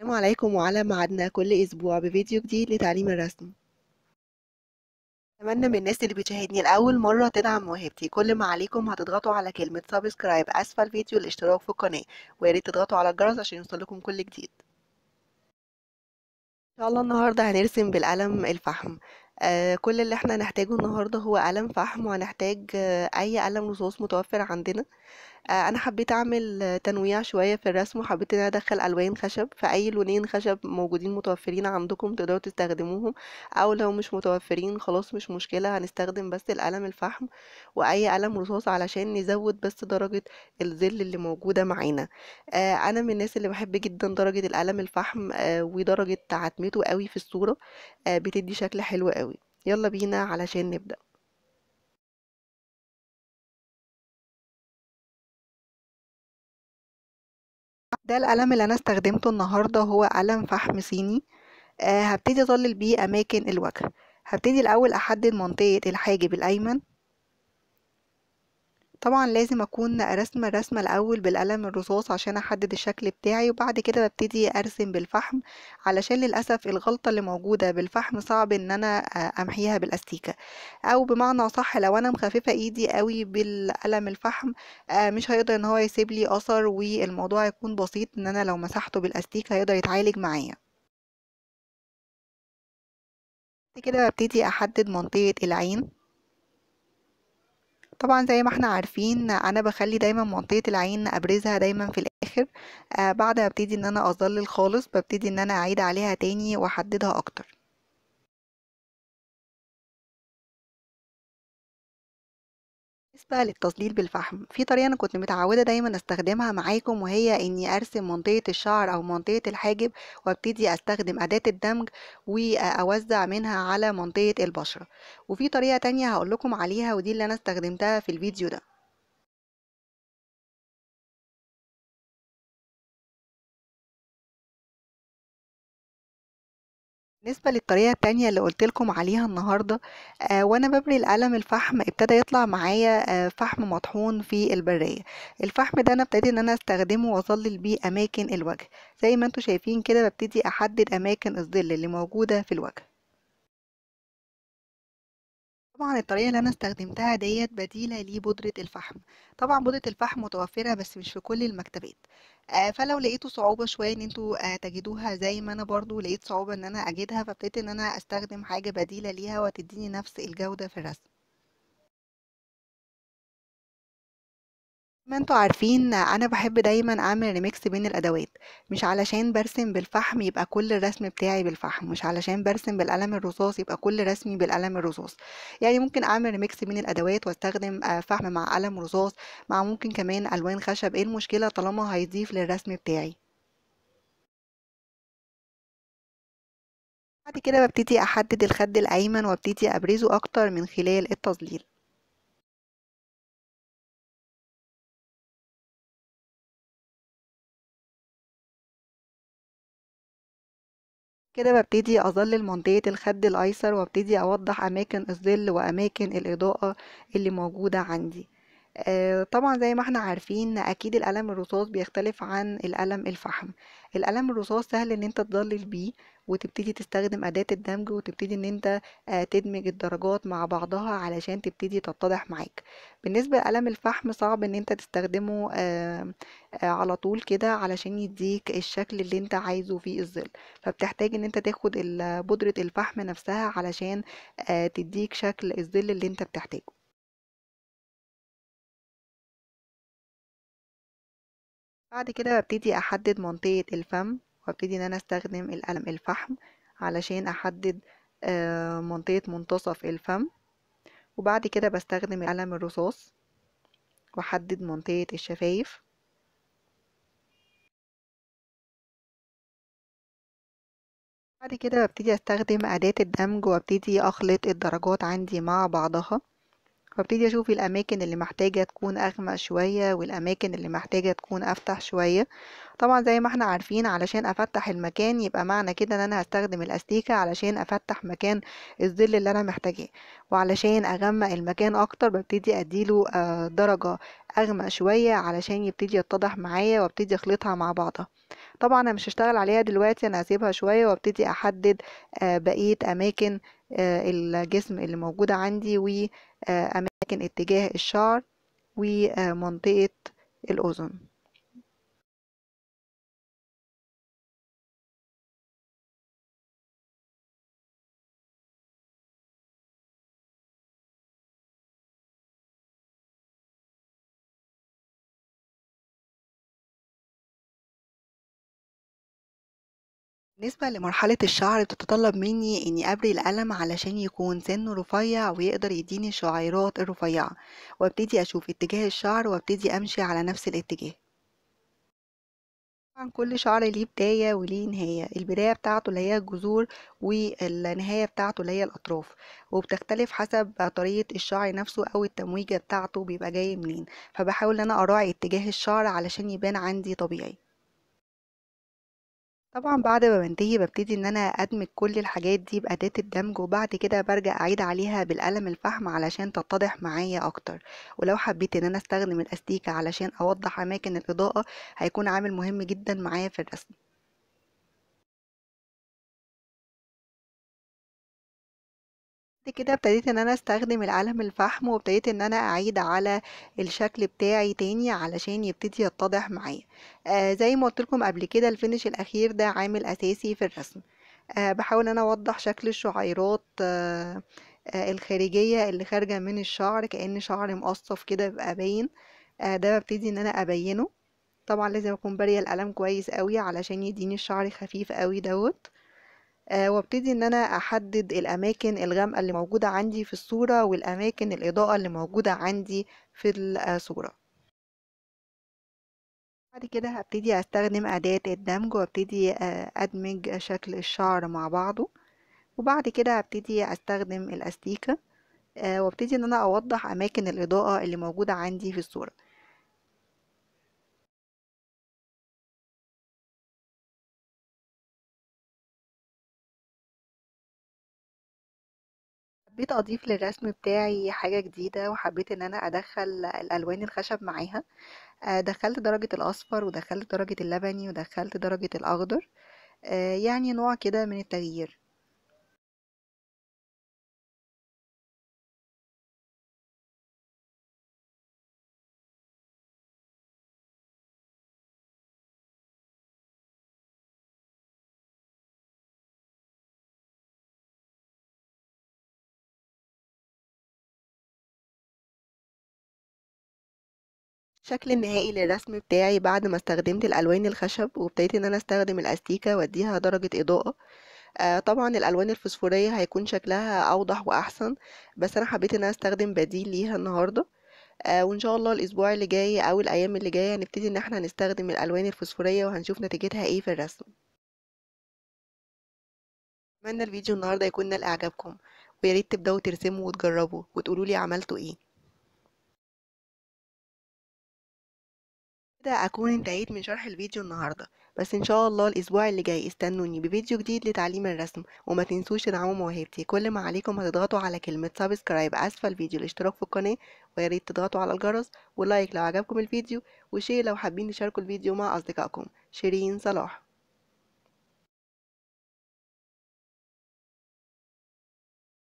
السلام عليكم وعلى ميعادنا كل أسبوع بفيديو جديد لتعليم الرسم أتمنى من الناس اللي بتشاهدني لأول مرة تدعم موهبتي كل ما عليكم هتضغطوا على كلمة سبسكرايب أسفل فيديو الاشتراك في القناة وياريت تضغطوا على الجرس عشان يوصلكم كل جديد إن شاء الله النهاردة هنرسم بالقلم الفحم آه كل اللي احنا هنحتاجه النهاردة هو قلم فحم وهنحتاج آه أي قلم رصاص متوفر عندنا آه، انا حبيت اعمل تنويع شويه في الرسم وحبيت ان ادخل الوان خشب فاي لونين خشب موجودين متوفرين عندكم تقدروا تستخدموهم او لو مش متوفرين خلاص مش مشكله هنستخدم بس القلم الفحم واي قلم رصاص علشان نزود بس درجه الظل اللي موجوده معانا آه، انا من الناس اللي بحب جدا درجه القلم الفحم آه، ودرجه عتمته قوي في الصوره بتدي شكل حلو قوي يلا بينا علشان نبدأ ده القلم اللي انا استخدمته النهاردة هو قلم فحم صيني آه، هبتدي اظلل بيه اماكن الوجه هبتدي الاول احدد منطقة الحاجب الايمن طبعا لازم اكون ارسم الرسمة الاول بالقلم الرصاص عشان احدد الشكل بتاعي وبعد كده ببتدي ارسم بالفحم علشان للاسف الغلطة اللي موجودة بالفحم صعب ان انا آه، امحيها بالاستيكة او بمعنى صح لو انا مخففة ايدي قوي بالقلم الفحم آه، مش هيقدر ان هو يسيب لي اثر والموضوع يكون بسيط ان انا لو مسحته بالاستيك هيقدر يتعالج معايا كده ببتدي احدد منطقة العين طبعا زي ما احنا عارفين انا بخلي دايما منطقة العين ابرزها دايما في الاخر آه، بعد ما ابتدي ان انا اظلل خالص ببتدي ان انا اعيد عليها تاني واحددها اكتر بالنسبة للتظليل بالفحم في طريقة أنا كنت متعودة دايما أستخدمها معاكم وهي إني أرسم منطقة الشعر أو منطقة الحاجب وابتدي أستخدم أداة الدمج وأوزع منها على منطقة البشرة وفي طريقة تانية هقولكم عليها ودي اللي أنا استخدمتها في الفيديو ده بالنسبة للطريقة التانية اللي قولتلكم عليها النهاردة آه وأنا ببري القلم الفحم ابتدى يطلع معايا آه فحم مطحون في البرية الفحم ده أنا ابتدي إن أنا استخدمه وأظلل بيه أماكن الوجه زي ما انتوا شايفين كده ببتدي أحدد أماكن الظل اللي موجودة في الوجه طبعا الطريقة اللي أنا استخدمتها ديت بديلة لبودرة الفحم طبعا بودرة الفحم متوفرة بس مش في كل المكتبات آه فلو لقيتوا صعوبة شوية ان انتوا آه تجدوها زي ما انا برضو لقيت صعوبة ان انا اجدها فابتديت ان انا استخدم حاجة بديلة ليها وتديني نفس الجودة في الرسم ما انتوا عارفين انا بحب دايما اعمل ريميكس بين الادوات مش علشان برسم بالفحم يبقى كل الرسم بتاعي بالفحم مش علشان برسم بالقلم الرصاص يبقى كل رسمي بالقلم الرصاص يعني ممكن اعمل ريميكس بين الادوات واستخدم آه، فحم مع قلم رصاص مع ممكن كمان الوان خشب ايه المشكله طالما هيضيف للرسم بتاعي بعد كده ببتدي احدد الخد الايمن وابتدي ابرزه اكتر من خلال التظليل كده ببتدي أظلل منطقة الخد الأيسر وابتدي أوضح أماكن الظل وأماكن الإضاءة اللي موجودة عندي آه، طبعا زي ما احنا عارفين اكيد القلم الرصاص بيختلف عن القلم الفحم القلم الرصاص سهل ان انت تضلل بيه وتبتدي تستخدم أداة الدمج وتبتدي إن أنت آه، تدمج الدرجات مع بعضها علشان تبتدي تتضح معاك بالنسبة لقلم الفحم صعب إن أنت تستخدمه آه، على طول كده علشان يديك الشكل اللي أنت عايزه في الظل فبتحتاج إن أنت تاخد بودرة الفحم نفسها علشان تديك شكل الظل اللي أنت بتحتاجه بعد كده ببتدي احدد منطقة الفم وابتدي ان انا استخدم القلم الفحم علشان احدد آه، منطقة منتصف الفم وبعد كده بستخدم القلم الرصاص واحدد منطقة الشفايف بعد كده ببتدي استخدم أداة الدمج وابتدي اخلط الدرجات عندي مع بعضها فابتدي اشوف الاماكن اللي محتاجة تكون اغمق شوية والاماكن اللي محتاجة تكون افتح شوية طبعا زي ما احنا عارفين علشان افتح المكان يبقى معنى كده ان انا هستخدم الاستيكة علشان افتح مكان الظل اللي انا محتاجاه وعلشان اغمق المكان اكتر ببتدي اديله آه، درجة اغمق شوية علشان يبتدي يتضح معايا وابتدي اخلطها مع بعضها طبعا انا مش هشتغل عليها دلوقتي انا هسيبها شوية وابتدي احدد آه، بقية اماكن آه، الجسم اللي موجودة عندي آه، أماكن اتجاه الشعر ومنطقة الأذن بالنسبة لمرحلة الشعر بتتطلب مني إني أبري القلم علشان يكون سنه رفيع ويقدر يديني الشعيرات الرفيعة وابتدي أشوف اتجاه الشعر وابتدي أمشي على نفس الاتجاه طبعا كل شعر ليه بداية وليه نهاية البداية بتاعته اللي هي الجذور والنهاية بتاعته اللي هي الأطراف وبتختلف حسب طريقة الشعر نفسه أو التمويجة بتاعته بيبقى جاي منين فبحاول إن أنا أراعي اتجاه الشعر علشان يبان عندي طبيعي طبعًا بعد ما بنتهي ببتدي إن أنا أدمج كل الحاجات دي بأداة الدمج، وبعد كده برجع أعيد عليها بالقلم الفحم علشان تتضح معايا أكتر، ولو حبيت إن أنا أستخدم الأستيكة علشان أوضح أماكن الإضاءة هيكون عامل مهم جدًا معايا في الرسم. كده ابتديت ان انا استخدم القلم الفحم وابتديت ان انا اعيد على الشكل بتاعي تاني علشان يبتدي يتضح معايا آه زي ما قلت لكم قبل كده الفينش الاخير ده عامل اساسي في الرسم آه بحاول ان انا اوضح شكل الشعيرات آه آه الخارجية اللي خارجة من الشعر كأن شعر مقصف كده بقى باين آه ده ببتدي ان انا ابينه طبعا لازم اكون بارية القلم كويس قوي علشان يديني الشعر خفيف قوي دوت آه، وابتدي ان انا احدد الاماكن الغامقه اللي موجوده عندي في الصوره والاماكن الاضاءه اللي موجوده عندي في الصوره بعد كده هبتدي استخدم اداه الدمج وابتدي آه، ادمج شكل الشعر مع بعضه وبعد كده هبتدي استخدم الاستيكه آه، وابتدي ان انا اوضح اماكن الاضاءه اللي موجوده عندي في الصوره حبيت أضيف للرسم بتاعي حاجة جديدة وحبيت إن أنا أدخل الألوان الخشب معاها آه، دخلت درجة الأصفر ودخلت درجة اللبني ودخلت درجة الأخضر آه، يعني نوع كده من التغيير الشكل النهائي للرسم بتاعي بعد ما استخدمت الالوان الخشب وابتديت ان انا استخدم الاستيكه واديها درجه اضاءه آه طبعا الالوان الفسفوريه هيكون شكلها اوضح واحسن بس انا حبيت ان انا استخدم بديل ليها النهارده آه وان شاء الله الاسبوع اللي جاي او الايام اللي جايه هنبتدي ان احنا نستخدم الالوان الفسفوريه وهنشوف نتيجتها ايه في الرسم اتمنى الفيديو النهارده يكون نال اعجابكم وياريت تبداوا ترسموا وتجربوا وتقولولي عملتوا ايه كده أكون انتهيت من شرح الفيديو النهاردة بس إن شاء الله الأسبوع اللي جاي استنوني بفيديو جديد لتعليم الرسم وما تنسوش تدعموا موهبتي كل ما عليكم هتضغطوا على كلمة سبسكرايب أسفل الفيديو الاشتراك في القناة ويا ريت تضغطوا على الجرس ولايك لو عجبكم الفيديو وشير لو حابين تشاركوا الفيديو مع أصدقائكم شيرين صلاح